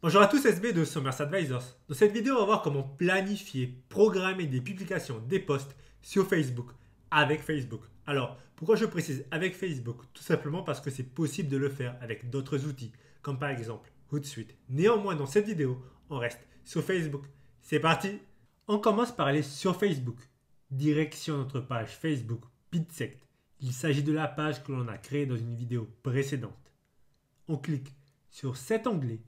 Bonjour à tous SB de Summers Advisors. Dans cette vidéo, on va voir comment planifier, programmer des publications, des posts sur Facebook avec Facebook. Alors, pourquoi je précise avec Facebook Tout simplement parce que c'est possible de le faire avec d'autres outils, comme par exemple Hootsuite. Néanmoins, dans cette vidéo, on reste sur Facebook. C'est parti On commence par aller sur Facebook. Direction notre page Facebook Pitsect. Il s'agit de la page que l'on a créée dans une vidéo précédente. On clique sur cet onglet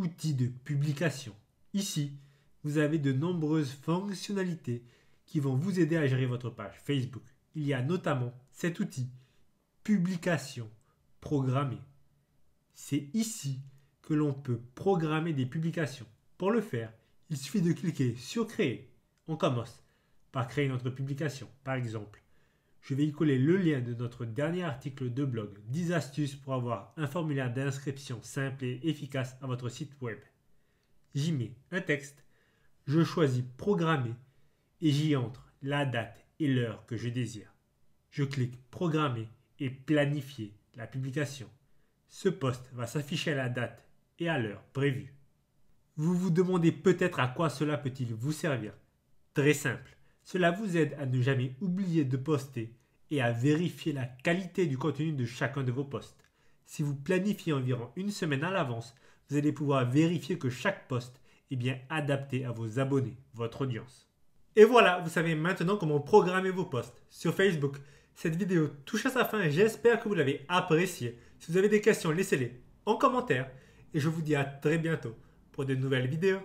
outils de publication. Ici, vous avez de nombreuses fonctionnalités qui vont vous aider à gérer votre page Facebook. Il y a notamment cet outil, publication programmée. C'est ici que l'on peut programmer des publications. Pour le faire, il suffit de cliquer sur Créer. On commence par créer notre publication. Par exemple, je vais y coller le lien de notre dernier article de blog 10 astuces pour avoir un formulaire d'inscription simple et efficace à votre site web. J'y mets un texte, je choisis Programmer et j'y entre la date et l'heure que je désire. Je clique Programmer et planifier la publication. Ce poste va s'afficher à la date et à l'heure prévue. Vous vous demandez peut-être à quoi cela peut-il vous servir Très simple. Cela vous aide à ne jamais oublier de poster et à vérifier la qualité du contenu de chacun de vos posts. Si vous planifiez environ une semaine à l'avance, vous allez pouvoir vérifier que chaque post est bien adapté à vos abonnés, votre audience. Et voilà, vous savez maintenant comment programmer vos posts sur Facebook. Cette vidéo touche à sa fin j'espère que vous l'avez appréciée. Si vous avez des questions, laissez-les en commentaire et je vous dis à très bientôt pour de nouvelles vidéos.